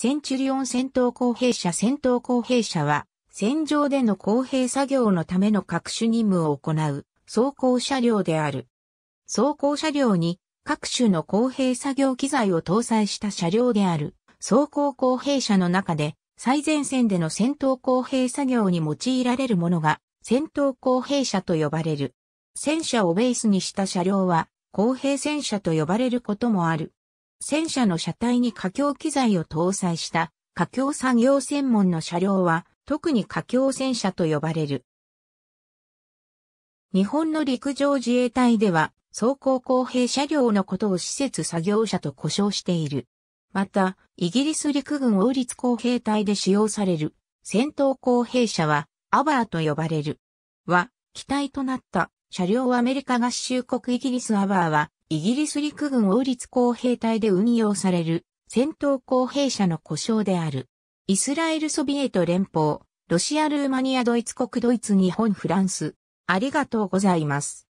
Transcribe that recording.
センチュリオン戦闘公平車戦闘公平車は、戦場での公平作業のための各種任務を行う装甲車両である。装甲車両に各種の公平作業機材を搭載した車両である装甲公平車の中で最前線での戦闘公平作業に用いられるものが戦闘公平車と呼ばれる。戦車をベースにした車両は公平戦車と呼ばれることもある。戦車の車体に架橋機材を搭載した架橋産業専門の車両は特に架橋戦車と呼ばれる。日本の陸上自衛隊では装甲工兵車両のことを施設作業車と呼称している。また、イギリス陸軍王立工兵隊で使用される戦闘工兵車はアバーと呼ばれる。は、機体となった車両アメリカ合衆国イギリスアバーはイギリス陸軍王立工兵隊で運用される戦闘工兵車の故障である。イスラエルソビエト連邦、ロシアルーマニアドイツ国ドイツ日本フランス。ありがとうございます。